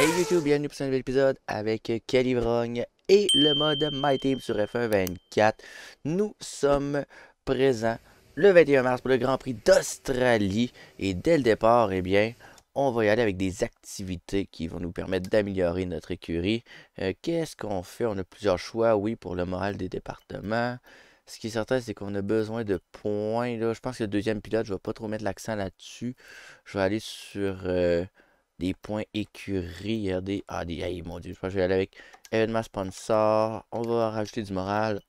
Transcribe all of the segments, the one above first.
Hey YouTube, bienvenue pour ce nouvel épisode avec Calivrogne et le mode My Team sur F1 24. Nous sommes présents le 21 mars pour le Grand Prix d'Australie et dès le départ, eh bien, on va y aller avec des activités qui vont nous permettre d'améliorer notre écurie. Euh, qu'est-ce qu'on fait? On a plusieurs choix, oui, pour le moral des départements. Ce qui est certain, c'est qu'on a besoin de points. Là, je pense que le deuxième pilote, je ne vais pas trop mettre l'accent là-dessus. Je vais aller sur... Euh, des points écurie, regardez. Ah, des aïe, mon dieu. Je vais aller avec événement sponsor. On va rajouter du moral.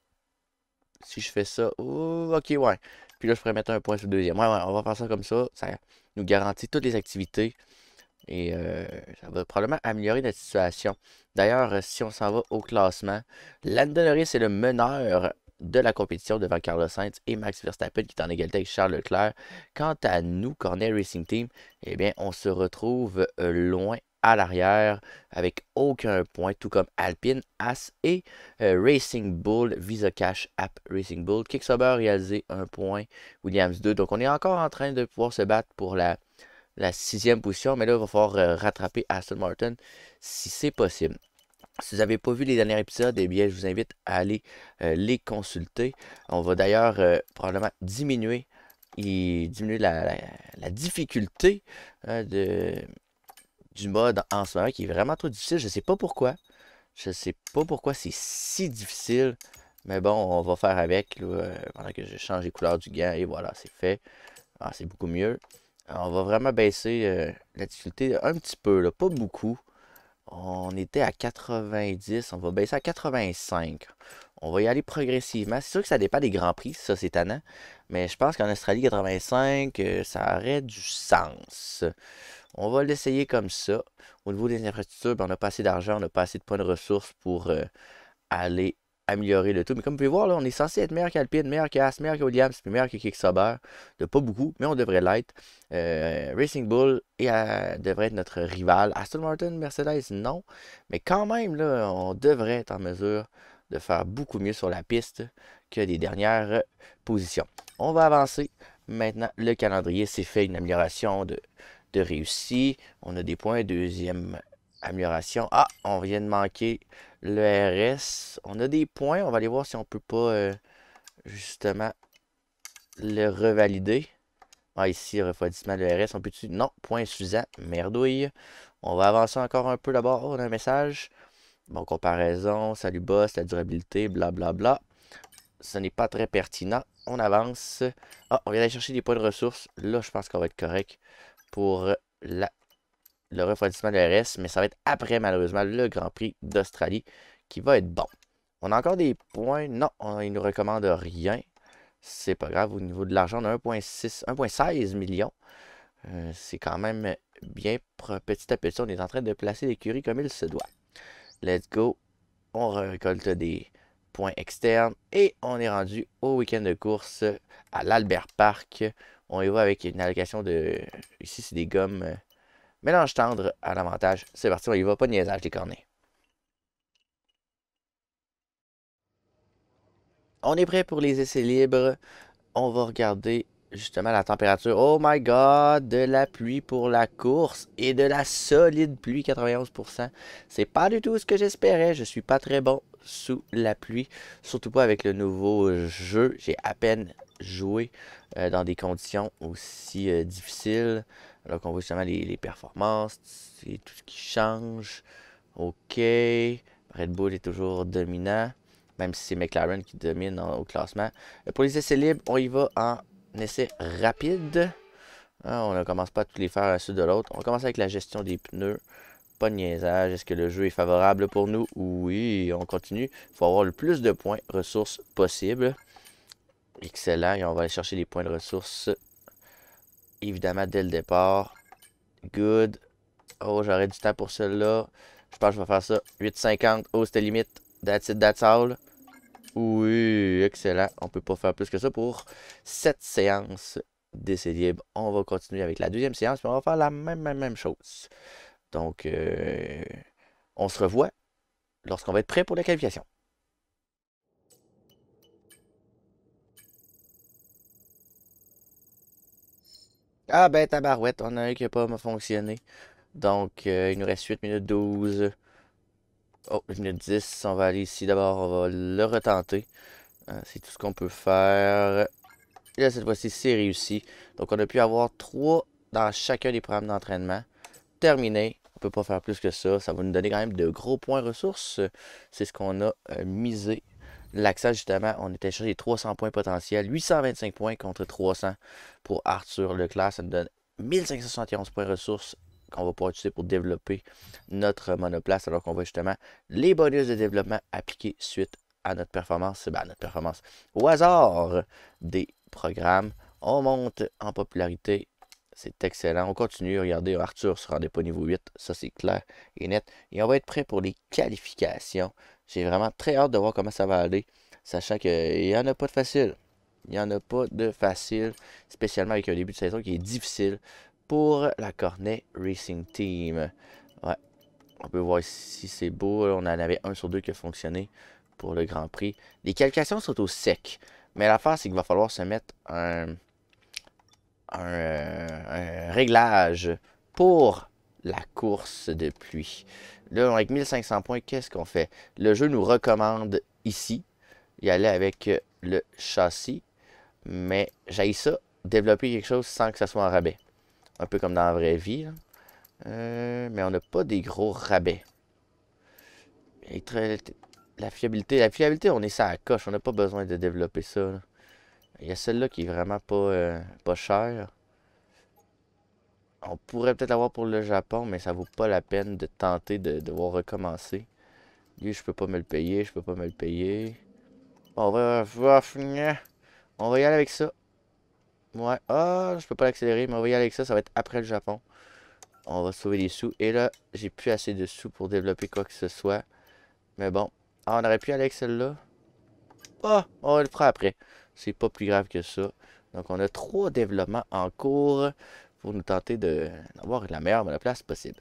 Si je fais ça. Oh, ok, ouais. Puis là, je pourrais mettre un point sur le deuxième. Ouais, ouais, on va faire ça comme ça. Ça nous garantit toutes les activités. Et euh, ça va probablement améliorer notre situation. D'ailleurs, euh, si on s'en va au classement, Landon c'est c'est le meneur de la compétition devant Carlos Sainz et Max Verstappen qui est en égalité avec Charles Leclerc. Quant à nous, Cornet Racing Team, eh bien, on se retrouve euh, loin à l'arrière avec aucun point, tout comme Alpine, As et euh, Racing Bull, Visa Cash App Racing Bull. sauber réalisé un point, Williams 2. Donc on est encore en train de pouvoir se battre pour la, la sixième position, mais là il va falloir euh, rattraper Aston Martin si c'est possible. Si vous n'avez pas vu les derniers épisodes, eh bien, je vous invite à aller euh, les consulter. On va d'ailleurs euh, probablement diminuer diminuer la, difficulté hein, de, du mode en ce moment qui est vraiment trop difficile. Je ne sais pas pourquoi. Je ne sais pas pourquoi c'est si difficile. Mais bon, on va faire avec euh, pendant que je change les couleurs du gant. Et voilà, c'est fait. Ah, c'est beaucoup mieux. on va vraiment baisser la difficulté un petit peu, pas beaucoup. On était à 90, on va baisser à 85. On va y aller progressivement. C'est sûr que ça dépend des grands prix, ça c'est étonnant. Mais je pense qu'en Australie 85, euh, ça aurait du sens. On va l'essayer comme ça. Au niveau des infrastructures, ben, on n'a pas assez d'argent, on n'a pas assez de points de ressources pour euh, aller améliorer le tout. Mais comme vous pouvez voir, là, on est censé être meilleur qu'Alpine, meilleur qu'As, meilleur que Williams, puis meilleur que Kicksober. De pas beaucoup, mais on devrait l'être. Euh, Racing Bull euh, devrait être notre rival. Aston Martin, Mercedes, non. Mais quand même, là, on devrait être en mesure de faire beaucoup mieux sur la piste que des dernières positions. On va avancer. Maintenant, le calendrier s'est fait une amélioration de, de On a des points. Deuxième amélioration. Ah, on vient de manquer le RS. On a des points. On va aller voir si on peut pas euh, justement le revalider. Ah, ici, refroidissement de RS. On peut-tu... Non, point insuffisant. Merdouille. On va avancer encore un peu d'abord. On a un message. Bon, comparaison. Salut boss, la durabilité, blablabla. Bla, bla. Ce n'est pas très pertinent. On avance. Ah, on vient d'aller chercher des points de ressources. Là, je pense qu'on va être correct pour la le refroidissement de RS, mais ça va être après, malheureusement, le Grand Prix d'Australie qui va être bon. On a encore des points. Non, il ne nous recommande rien. C'est pas grave. Au niveau de l'argent, on a 1,16 millions. Euh, c'est quand même bien petit à petit. On est en train de placer l'écurie comme il se doit. Let's go. On récolte des points externes. Et on est rendu au week-end de course à l'Albert Park. On y va avec une allocation de... Ici, c'est des gommes euh, Mélange tendre à l'avantage. C'est parti, on y va. Pas de niaisage des cornets. On est prêt pour les essais libres. On va regarder justement la température. Oh my god, de la pluie pour la course et de la solide pluie, 91%. C'est pas du tout ce que j'espérais. Je suis pas très bon sous la pluie, surtout pas avec le nouveau jeu. J'ai à peine joué euh, dans des conditions aussi euh, difficiles. Alors qu'on voit justement les, performances, c'est tout ce qui change. OK. Red Bull est toujours dominant, même si c'est McLaren qui domine au classement. Euh, pour les essais libres, on y va en essai rapide. Ah, on ne commence pas à tous les faire à ceux de l'autre. On commence avec la gestion des pneus. Pas de niaisage. Est-ce que le jeu est favorable pour nous? Oui, on continue. Il faut avoir le plus de points ressources possible. Excellent. Et on va aller chercher les points de ressources évidemment, dès le départ. Good. Oh, j'aurais du temps pour celle-là. Je pense que je vais faire ça. 8,50. Oh, c'était limite. That's it, that's all. Oui, excellent. On peut pas faire plus que ça pour cette séance d'essai libre. On va continuer avec la deuxième séance, puis on va faire la même, même, chose. Donc, euh, on se revoit lorsqu'on va être prêt pour la qualification. Ah ben tabarouette, on a eu qui n'a pas fonctionné. Donc euh, il nous reste 8 minutes 12. Oh, 8 minutes 10. On va aller ici d'abord, on va le retenter. Euh, c'est tout ce qu'on peut faire. Et là, cette fois-ci, c'est réussi. Donc on a pu avoir 3 dans chacun des programmes d'entraînement. Terminé. On peut pas faire plus que ça. Ça va nous donner quand même de gros points ressources. C'est ce qu'on a euh, misé L'accès, justement, on était les 300 points potentiels, 825 points contre 300 pour Arthur Leclerc. Ça nous donne 1571 points ressources qu'on va pouvoir utiliser pour développer notre monoplace, alors qu'on voit justement les bonus de développement appliqués suite à notre performance, C'est bien notre performance au hasard des programmes. On monte en popularité c'est excellent. On continue. Regardez, Arthur se rendait pas niveau 8. Ça, c'est clair et net. Et on va être prêt pour les qualifications. J'ai vraiment très hâte de voir comment ça va aller, sachant qu'il n'y en a pas de facile. Il n'y en a pas de facile, spécialement avec un début de saison qui est difficile pour la Cornet Racing Team. Ouais, on peut voir ici, c'est beau. on en avait un sur deux qui a fonctionné pour le Grand Prix. Les calcations sont au sec. Mais l'affaire, c'est qu'il va falloir se mettre un, un réglage pour la course de pluie. Là, avec 1500 points, qu'est-ce qu'on fait? Le jeu nous recommande ici y aller avec euh, le châssis, mais j'aille ça, développer quelque chose sans que ça soit en rabais. Un peu comme dans la vraie vie. Euh, mais on n'a pas des gros rabais. La fiabilité, la fiabilité, on est ça à coche. On n'a pas besoin de développer ça. Il y a celle-là qui est vraiment pas, euh, pas chère on pourrait peut-être avoir pour le Japon, mais ça vaut pas la peine de tenter de devoir recommencer. Lui, je peux pas me le payer, je peux pas me le payer. On va, on va y aller avec ça. Ouais, ah, je peux pas l'accélérer, mais on va y aller avec ça, ça va être après le Japon. On va sauver des sous. Et là, j'ai plus assez de sous pour développer quoi que ce soit. Mais bon. Ah, on aurait pu aller avec celle-là. oh, on le fera après. C'est pas plus grave que ça. Donc, on a trois développements en cours pour nous tenter d'avoir la meilleure place possible.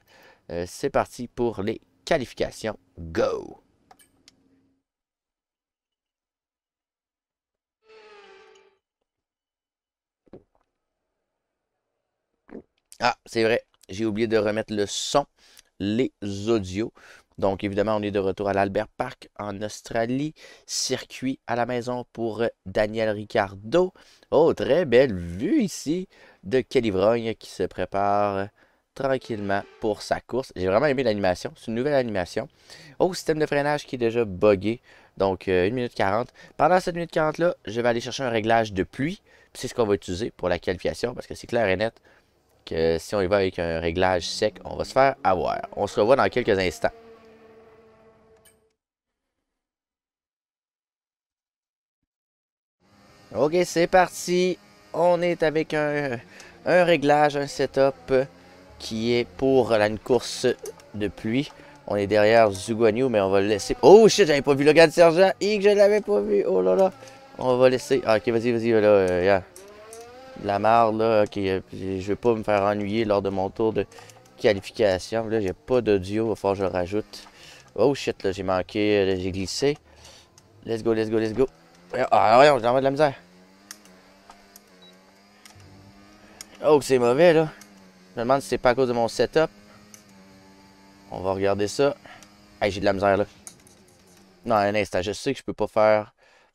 Euh, c'est parti pour les qualifications. Go! Ah, c'est vrai, j'ai oublié de remettre le son, les audios. Donc, évidemment, on est de retour à l'Albert Park en Australie. Circuit à la maison pour euh, Daniel Ricardo. Oh, très belle vue ici de Calivrogne qui se prépare euh, tranquillement pour sa course. J'ai vraiment aimé l'animation. C'est une nouvelle animation. Oh, système de freinage qui est déjà bogué. Donc, 1 euh, minute 40. Pendant cette minute 40-là, je vais aller chercher un réglage de pluie. C'est ce qu'on va utiliser pour la qualification parce que c'est clair et net que si on y va avec un réglage sec, on va se faire avoir. On se revoit dans quelques instants. Ok, c'est parti. On est avec un, réglage, un setup qui est pour la, course de pluie. On est derrière Zuguanyu, mais on va le laisser. Oh shit, j'avais pas vu le gars de sergent. Et je l'avais pas vu. Oh là là. On va laisser. Ah, ok, vas-y, vas-y, là. Euh, la marre, là. Ok, euh, je vais pas me faire ennuyer lors de mon tour de qualification. Là, j'ai pas d'audio. Va falloir que je le rajoute. Oh shit, là, j'ai manqué. Euh, j'ai glissé. Let's go, let's go, let's go. Ah, voyons, j'en de la misère. Oh, c'est mauvais, là. Je me demande si c'est pas à cause de mon setup. On va regarder ça. Hey, j'ai de la misère, là. Non, un instant. Je sais que je peux pas faire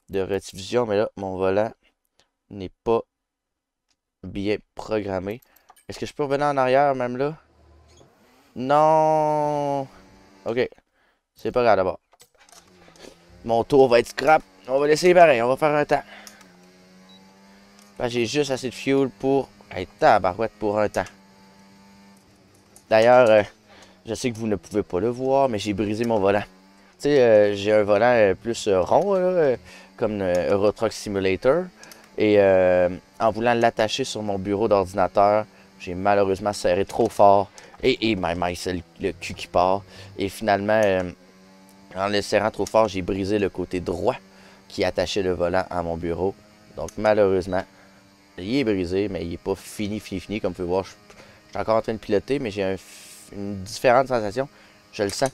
de rediffusion, mais là, mon volant n'est pas bien programmé. Est-ce que je peux revenir en arrière, même là? Non! Ok. C'est pas grave, d'abord. Mon tour va être scrap. On va laisser pareil. On va faire un temps. Ben, j'ai juste assez de fuel pour Hey, barouette pour un temps. D'ailleurs, euh, je sais que vous ne pouvez pas le voir, mais j'ai brisé mon volant. Tu sais, euh, j'ai un volant euh, plus rond, comme Euro Truck Simulator. Et en voulant l'attacher sur mon bureau d'ordinateur, j'ai malheureusement serré trop fort. Et, et my, my c'est le, cul qui part. Et finalement, en le serrant trop fort, j'ai brisé le côté droit qui attachait le volant à mon bureau. Donc malheureusement, il est brisé, mais il n'est pas fini, fini, fini. Comme vous pouvez voir, je, suis encore en train de piloter, mais j'ai une différente sensation. Je le sens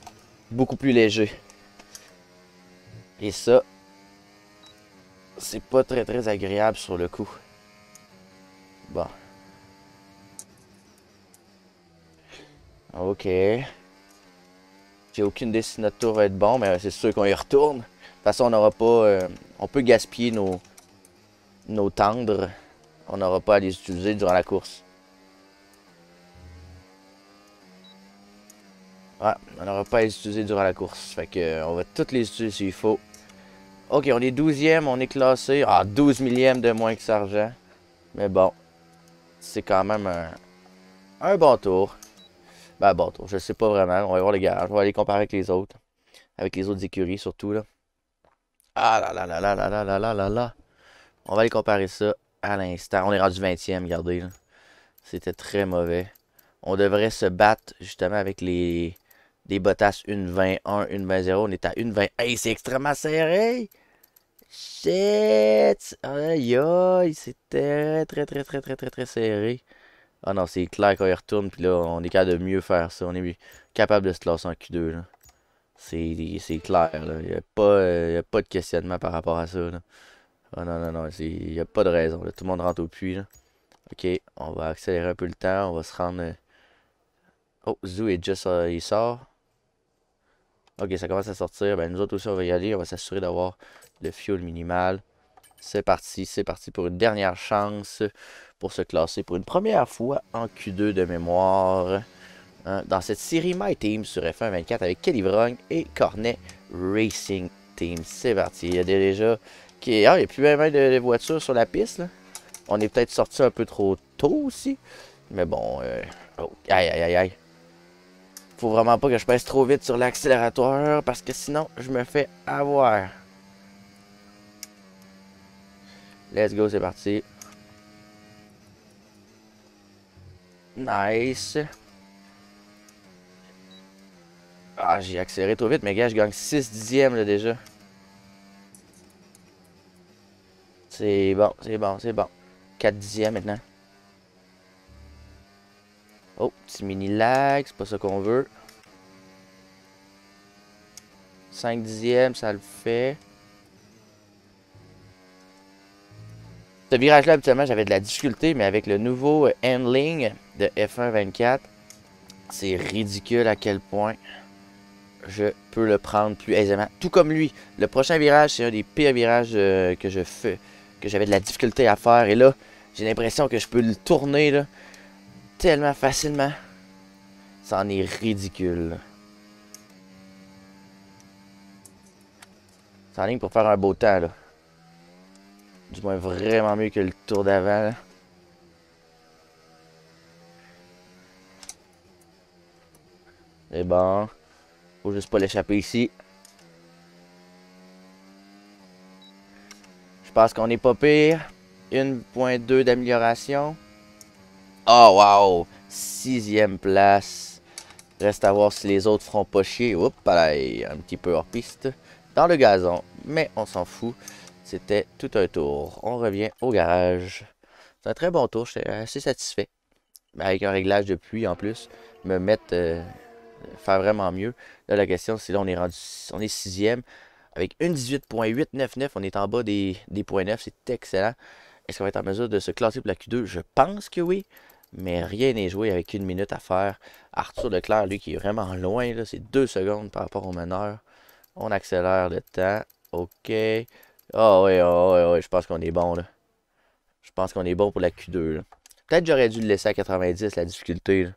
beaucoup plus léger. Et ça, c'est pas très très agréable sur le coup. Bon. Ok. J'ai aucune idée si notre tour va être bon, mais c'est sûr qu'on y retourne. De toute façon, on n'aura pas... Euh, on peut gaspiller nos, nos tendres on n'aura pas à les utiliser durant la course. Ouais, on n'aura pas à les utiliser durant la course. Fait que euh, on va toutes les utiliser s'il faut. Ok, on est 12e, on est classé. Ah, 12 millième de moins que Sargent. Mais bon, c'est quand même un, bon tour. Ben, bon tour, je sais pas vraiment. On va voir les gars, on va les comparer avec les autres. Avec les autres écuries surtout, là. Ah là là là là là là là là là là. On va les comparer ça à l'instant. On est rendu 20e, regardez. C'était très mauvais. On devrait se battre justement avec les des Bottas 1-21, 1-20. On est à 1-20. Hey, c'est extrêmement serré! Shit! Aïe C'est très, très, très, très, très, très, très serré. Ah non, c'est clair qu'on y retourne. Puis là, on est capable de mieux faire ça. On est capable de se classer en Q2. C'est clair. Là. Il n'y euh, a, pas de questionnement par rapport à ça. Oh non, non, non, il n'y a pas de raison. Tout le monde rentre au puits. Ok, on va accélérer un peu le temps. On va se rendre... Euh, oh, Zoo est juste... il sort. Ok, ça commence à sortir. Ben, nous autres aussi, on va y aller. On va s'assurer d'avoir le fuel minimal. C'est parti, c'est parti pour une dernière chance pour se classer pour une première fois en Q2 de mémoire. Hein, dans cette série My Team sur F1 24 avec Kelly Vrogne et Cornet Racing Team. C'est parti, il y a déjà Ok, Ah, il n'y a plus même de, voitures sur la piste. On est peut-être sorti un peu trop tôt aussi. Mais bon. aïe, euh, Oh. Aïe, aïe, aïe, aïe. Faut vraiment pas que je pèse trop vite sur l'accélérateur parce que sinon, je me fais avoir. Let's go, c'est parti. Nice. Ah, j'ai accéléré trop vite, mais gars, je gagne 6 dixièmes là déjà. C'est bon, c'est bon, c'est bon. 4 dixièmes maintenant. Oh, petit mini lag, c'est pas ça qu'on veut. 5 dixièmes, ça le fait. Ce virage-là, habituellement, j'avais de la difficulté, mais avec le nouveau handling de F1-24, c'est ridicule à quel point je peux le prendre plus aisément. Tout comme lui, le prochain virage, c'est un des pires virages euh, que je fais, que j'avais de la difficulté à faire. Et là, j'ai l'impression que je peux le tourner là, tellement facilement. Ça en est ridicule. Ça en ligne pour faire un beau temps, là. Du moins, vraiment mieux que le tour d'avant, Et bon. Faut juste pas l'échapper ici. Parce pense qu'on est pas pire. 1.2 d'amélioration. Oh wow! Sixième place. Reste à voir si les autres feront pas chier. Oups, un petit peu hors piste. Dans le gazon. Mais on s'en fout. C'était tout un tour. On revient au garage. C'est un très bon tour. J'étais assez satisfait. Avec un réglage de pluie en plus. Me mettre... Euh, faire vraiment mieux. Là, la question, c'est là, on est rendu... On est sixième. Avec une 18.899, on est en bas des, des points 9, c'est excellent. Est-ce qu'on va être en mesure de se classer pour la Q2 Je pense que oui, mais rien n'est joué avec une minute à faire. Arthur Leclerc, lui, qui est vraiment loin, c'est deux secondes par rapport au meneur. On accélère le temps. OK. Ah oh, ah oui, je pense qu'on est bon, là. Je pense qu'on est bon pour la Q2, Peut-être j'aurais dû le laisser à 90, la difficulté,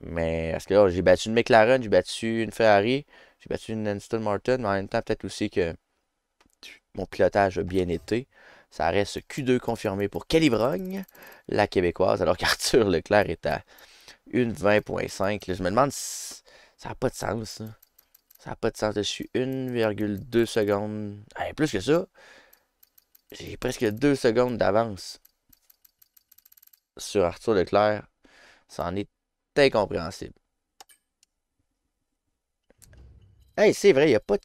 Mais parce que là, j'ai battu une McLaren, j'ai battu une Ferrari, suis battu une Aston Martin, mais en même temps, peut-être aussi que mon pilotage a bien été. Ça reste Q2 confirmé pour Calibrogne, la québécoise, alors qu'Arthur Leclerc est à 1,20.5. Je me demande si ça n'a pas de sens. Ça n'a pas de sens. Je suis 1,2 secondes. plus que ça, j'ai presque 2 secondes d'avance sur Arthur Leclerc. Ça en est incompréhensible. Hey, c'est vrai, il n'y a pas de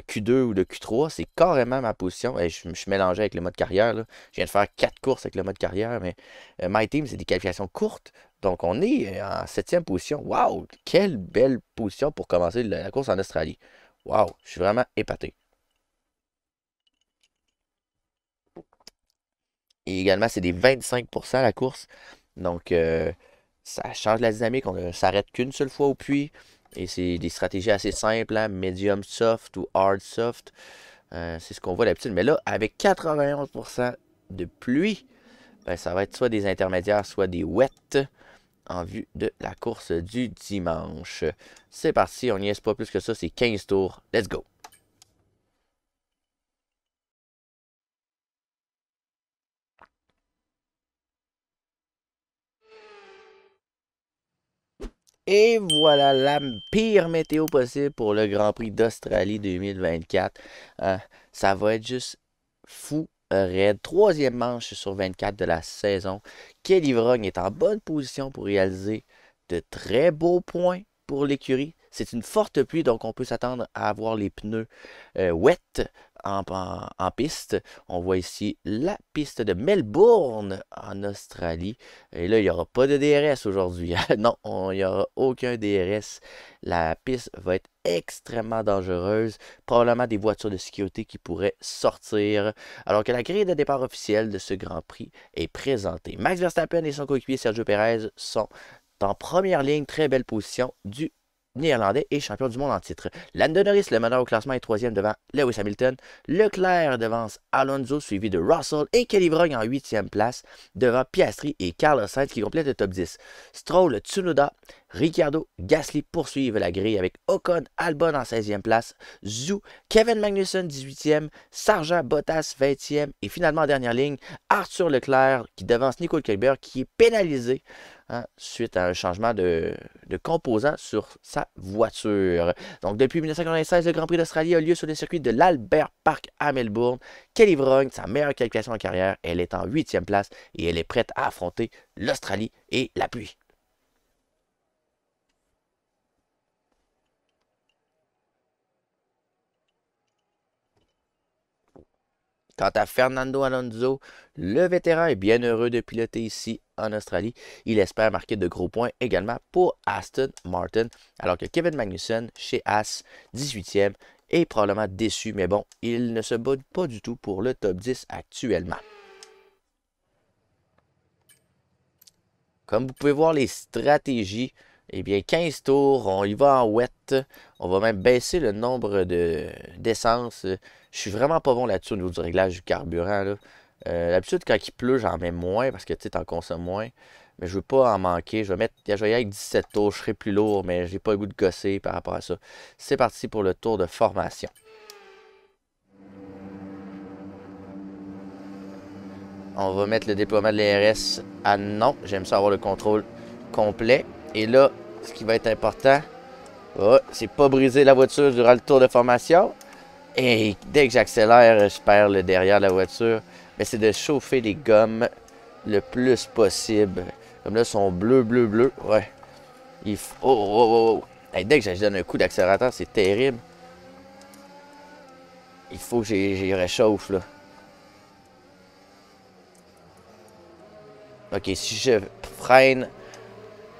Q2 euh, ou de Q3, c'est carrément ma position. je me suis avec le mode carrière. Je viens de faire quatre courses avec le mode carrière, mais euh, My Team, c'est des qualifications courtes. Donc, on est euh, en septième position. Waouh, quelle belle position pour commencer la course en Australie. Waouh, je suis vraiment épaté. Et également, c'est des 25% la course. Donc, ça change la dynamique. On ne s'arrête qu'une seule fois au puits. Et c'est des stratégies assez simples, hein, medium soft ou hard soft. Euh, c'est ce qu'on voit d'habitude. Mais là, avec 91% de pluie, ben, ça va être soit des intermédiaires, soit des wet, en vue de la course du dimanche. C'est parti, on n'y est pas plus que ça, c'est 15 tours. Let's go! Et voilà la pire météo possible pour le Grand Prix d'Australie 2024. Hein. ça va être juste fou. Euh, raide. Troisième manche sur 24 de la saison. Kelly Vrogn est en bonne position pour réaliser de très beaux points pour l'écurie. C'est une forte pluie, donc on peut s'attendre à avoir les pneus euh, wet en, piste. On voit ici la piste de Melbourne en Australie. Et là, il n'y aura pas de DRS aujourd'hui. Hein. non, il n'y aura aucun DRS. La piste va être extrêmement dangereuse. Probablement des voitures de sécurité qui pourraient sortir. Alors que la grille de départ officielle de ce Grand Prix est présentée. Max Verstappen et son coéquipier Sergio Perez sont en première ligne, très belle position du néerlandais et champion du monde en titre. Lando Norris, le meneur au classement, est troisième devant Lewis Hamilton. Leclerc devance Alonso, suivi de Russell et Kelly en en huitième place, devant Piastri et Carlos Sainz qui complètent le top 10. Stroll, Tsunoda, Ricciardo, Gasly poursuivent la grille avec Ocon, Albon en 16e place, Zou, Kevin Magnussen 18e, Sargent Bottas 20e et finalement en dernière ligne, Arthur Leclerc qui devance Nicole Hülkenberg qui est pénalisé hein, suite à un changement de, composant sur sa voiture. Donc depuis 1996, le Grand Prix d'Australie a lieu sur le circuit de l'Albert Park à Melbourne. Kelly Vrogne, sa meilleure qualification en carrière, elle est en 8e place et elle est prête à affronter l'Australie et la pluie. Quant à Fernando Alonso, le vétéran est bien heureux de piloter ici en Australie. Il espère marquer de gros points également pour Aston Martin, alors que Kevin Magnussen chez As, 18e, est probablement déçu, mais bon, il ne se bat pas du tout pour le top 10 actuellement. Comme vous pouvez voir, les stratégies eh bien, 15 tours, on y va en wet. On va même baisser le nombre d'essence. Je je suis vraiment pas bon là-dessus au niveau du réglage du carburant. Euh, d'habitude, quand il pleut, j'en mets moins parce que tu en consommes moins. Mais je veux pas en manquer. Je vais mettre, je vais y aller avec 17 tours. Je serai plus lourd, mais je j'ai pas le goût de gosser par rapport à ça. C'est parti pour le tour de formation. On va mettre le déploiement de l'rs à ah non. J'aime ça avoir le contrôle complet. Et là, ce qui va être important, oh, c'est pas briser la voiture durant le tour de formation. Et dès que j'accélère, je perds le derrière de la voiture. Mais c'est de chauffer les gommes le plus possible. Comme là, ils sont bleus, bleu, bleus. Ouais. Il Oh, oh, oh. oh, oh. dès que je donne un coup d'accélérateur, c'est terrible. Il faut que j'y réchauffe, là. OK, si je freine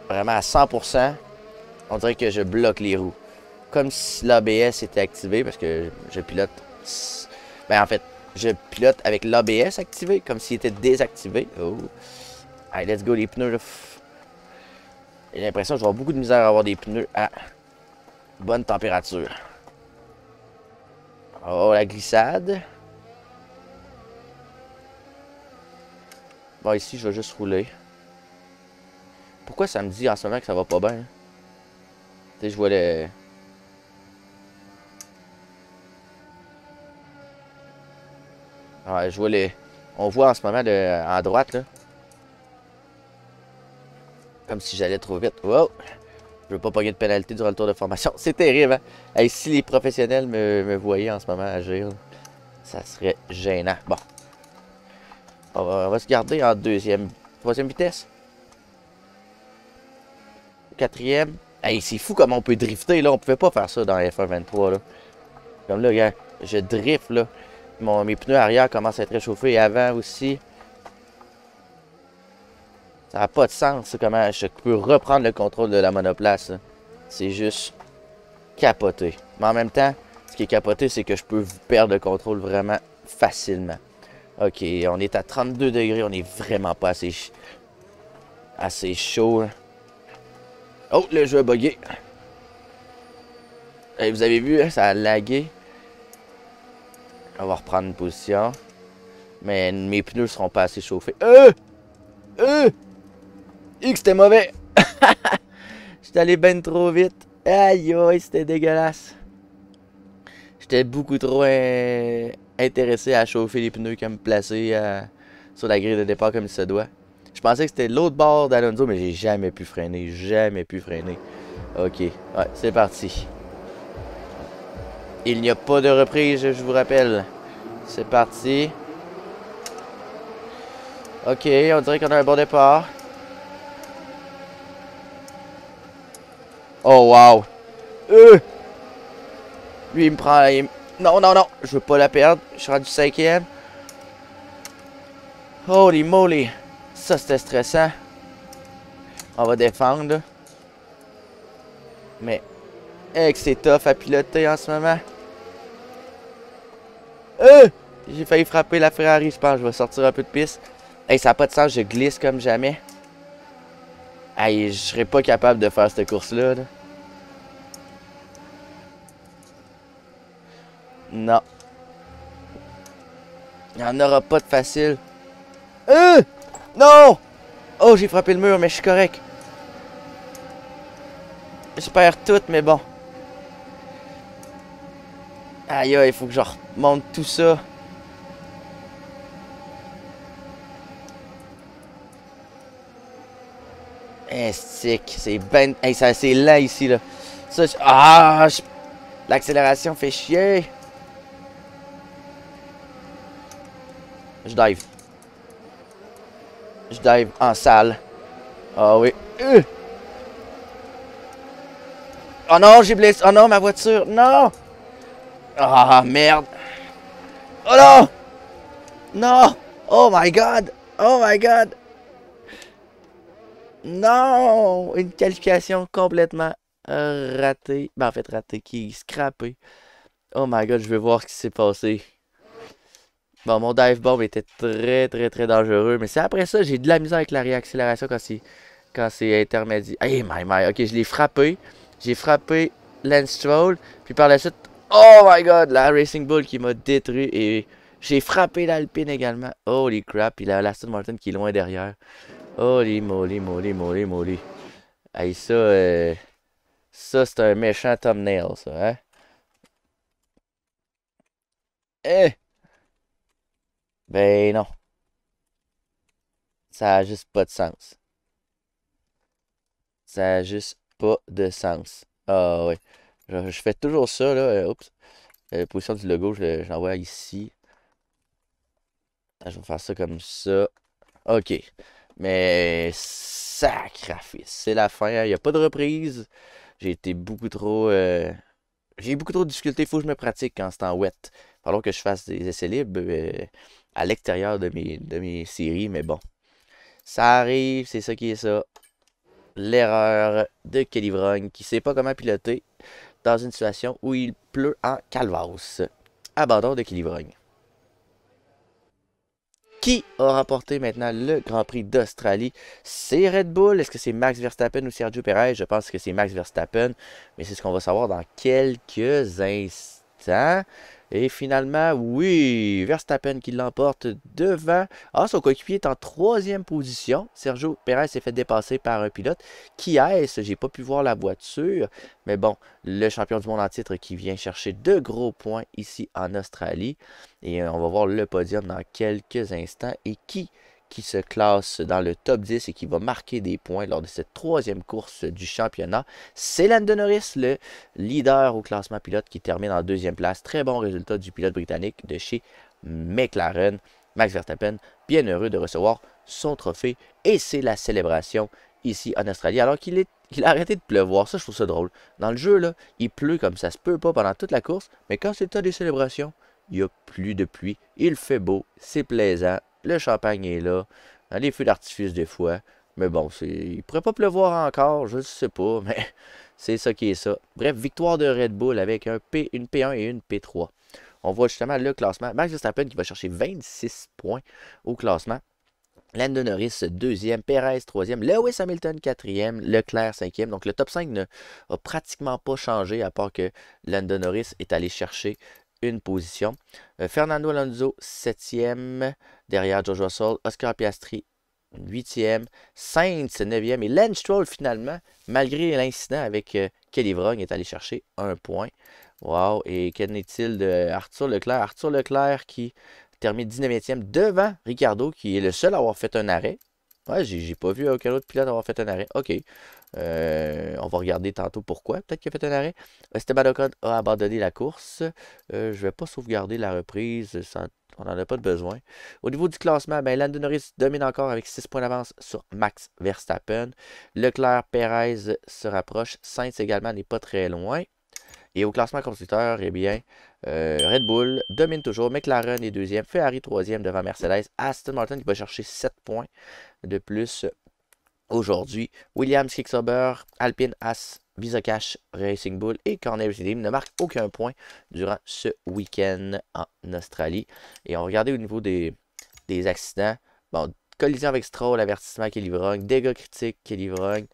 vraiment à 100 on dirait que je bloque les roues. Comme si l'ABS était activé, parce que je pilote... Ben, en fait, je pilote avec l'ABS activé, comme s'il était désactivé. Oh. Allez, let's go, les pneus. J'ai l'impression que je vais avoir beaucoup de misère à avoir des pneus à bonne température. Oh, la glissade. Bon, ici, je vais juste rouler. Pourquoi ça me dit en ce moment que ça va pas bien? Tu sais, je vois le... Ouais, ah, je vois les... On voit en ce moment de en droite, là. Comme si j'allais trop vite. Wow! Je veux pas pogner de pénalité durant le tour de formation. C'est terrible, hein? Hey, si les professionnels me, voyaient en ce moment agir, ça serait gênant. Bon. on va se garder en deuxième... Troisième vitesse quatrième. Hey, c'est fou comment on peut drifter, là. On pouvait pas faire ça dans F123, Comme là, regarde, je drift, là. mes pneus arrière commencent à être réchauffés et avant aussi. Ça n'a pas de sens, comment je peux reprendre le contrôle de la monoplace. C'est juste capoté. Mais en même temps, ce qui est capoté, c'est que je peux perdre le contrôle vraiment facilement. OK, on est à 32 degrés, on est vraiment pas assez, assez chaud. Hein. Oh, le jeu a bugué. Et vous avez vu, hein, ça a lagué. On va reprendre une position. Mais mes pneus ne seront pas assez chauffés. Euh! Euh! X, c'était mauvais! J'étais allé ben trop vite. Aïe, aïe, c'était dégueulasse. J'étais beaucoup trop euh, intéressé à chauffer les pneus qu'à me placer euh, sur la grille de départ comme il se doit. Je pensais que c'était l'autre bord d'Alonso, mais j'ai jamais pu freiner. Jamais pu freiner. OK. Ouais, c'est parti. Il n'y a pas de reprise, je vous rappelle. C'est parti. OK, on dirait qu'on a un bon départ. Oh, wow. Euh! Lui, il me prend... Non, non, non. Je veux pas la perdre. Je suis rendu cinquième. Holy moly. Ça, c'était stressant. On va défendre. Mais, hey, que c'est tough à piloter en ce moment. Euh, J'ai failli frapper la Ferrari, je pense. Je vais sortir un peu de piste. Hey, ça n'a pas de sens, je glisse comme jamais. Hey, je serais pas capable de faire cette course-là. Non. Il n'y en aura pas de facile. Euh! Non Oh, j'ai frappé le mur, mais je suis correct. j'espère tout, mais bon. Aïe, il faut que je remonte tout ça. Estique, eh, c'est ben... ça, c'est lent ici, là. Ça, Ah! L'accélération fait chier. Je dive. Je dive en salle. Ah oui. Euh. Oh non, j'ai blessé. Oh non, ma voiture. Non. Ah merde. Oh non. Non. Oh my god. Oh my god. Non. Une qualification complètement ratée. Ben, en fait, ratée. Qui est scrappée. Oh my god, je vais voir ce qui s'est passé. Bon, mon dive bomb était très, très, très dangereux. Mais c'est après ça, j'ai de la misère avec la réaccélération quand c'est, quand c'est intermédiaire. Hey, my, my. Ok, je l'ai frappé. J'ai frappé Lance Stroll. Puis par la suite, oh my god, la Racing Bull qui m'a détruit. Et j'ai frappé l'Alpine également. Holy crap. Puis la Aston Martin qui est loin derrière. Holy moly, moly, moly, moly. Hey, ça, euh, ça c'est un méchant thumbnail, ça, hein? Eh! Ben non. Ça a juste pas de sens. Ça a juste pas de sens. Ah ouais. Je, fais toujours ça, là. Euh, oups. Euh, la position du logo, je, l'envoie ici. Je vais faire ça comme ça. OK. Mais sacrifice. C'est la fin. Hein. Il n'y a pas de reprise. J'ai été beaucoup trop. Euh, j'ai beaucoup trop de difficultés. Il faut que je me pratique quand c'est en wet. Pendant que je fasse des essais libres à l'extérieur de mes, séries, mais bon. Ça arrive, c'est ça qui est ça. L'erreur de Kelivrogne qui sait pas comment piloter dans une situation où il pleut en calvasse. Abandon de Kelivrogne. Qui a remporté maintenant le Grand Prix d'Australie? C'est Red Bull. Est-ce que c'est Max Verstappen ou Sergio Perez? Je pense que c'est Max Verstappen, mais c'est ce qu'on va savoir dans quelques instants. Et finalement, oui, Verstappen qui l'emporte devant. Ah, son coéquipier est en troisième position. Sergio Perez s'est fait dépasser par un pilote. Qui est-ce? J'ai pas pu voir la voiture. Mais bon, le champion du monde en titre qui vient chercher deux gros points ici en Australie. Et on va voir le podium dans quelques instants. Et qui qui se classe dans le top 10 et qui va marquer des points lors de cette troisième course du championnat. C'est Landon Norris, le leader au classement pilote, qui termine en deuxième place. Très bon résultat du pilote britannique de chez McLaren. Max Verstappen, bien heureux de recevoir son trophée. Et c'est la célébration ici en Australie, alors qu'il a arrêté de pleuvoir. Ça, je trouve ça drôle. Dans le jeu, là, il pleut comme ça se peut pas pendant toute la course, mais quand c'est le temps des célébrations, il n'y a plus de pluie, il fait beau, c'est plaisant, le champagne est là. Les feux d'artifice, des fois. Mais bon, il pourrait pas pleuvoir encore, je ne sais pas, mais c'est ça qui est ça. Bref, victoire de Red Bull avec un P, une P1 et une P3. On voit justement le classement. Max Verstappen qui va chercher 26 points au classement. Lando Norris, deuxième. Perez, troisième. Lewis Hamilton, quatrième. Leclerc, cinquième. Donc, le top 5 n'a pratiquement pas changé, à part que Lando Norris est allé chercher une position. Euh, Fernando Alonso, 7e. Derrière George Russell Oscar Piastri, 8e. Sainz, 9e. Et Lance Stroll, finalement, malgré l'incident avec euh, Kelly Vrogne, est allé chercher un point. waouh Et qu'en est-il de Arthur Leclerc? Arthur Leclerc qui termine 19e devant Ricardo, qui est le seul à avoir fait un arrêt. Ouais, j'ai pas vu aucun autre pilote avoir fait un arrêt. OK. Euh, on va regarder tantôt pourquoi. Peut-être qu'il a fait un arrêt. Esteban Ocon a abandonné la course. Euh, je vais pas sauvegarder la reprise. On n'en a pas de besoin. Au niveau du classement, ben, Norris domine encore avec 6 points d'avance sur Max Verstappen. Leclerc, Perez se rapproche. Sainz également n'est pas très loin. Et au classement constructeur, eh bien, euh, Red Bull domine toujours. McLaren est deuxième. Ferrari troisième devant Mercedes. Aston Martin qui va chercher 7 points de plus aujourd'hui. Williams, Kicksober, Alpine, As, Visa Cash, Racing Bull et Cornet Racing ne marquent aucun point durant ce week-end en Australie. Et on regardait au niveau des, accidents. Bon, collision avec Stroll, avertissement Kelly Vrogne, dégâts critiques Kelly Vrogne,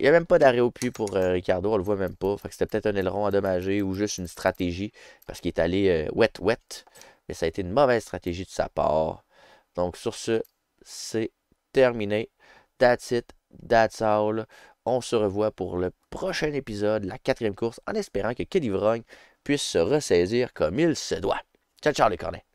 il n'y a même pas d'arrêt au puits pour euh, Ricardo, on le voit même pas. c'était peut-être un aileron endommagé ou juste une stratégie parce qu'il est allé euh, wet wet. Mais ça a été une mauvaise stratégie de sa part. Donc sur ce, c'est terminé. That's it. That's all. On se revoit pour le prochain épisode, la quatrième course, en espérant que Kelly puisse se ressaisir comme il se doit. Ciao, ciao les cornets.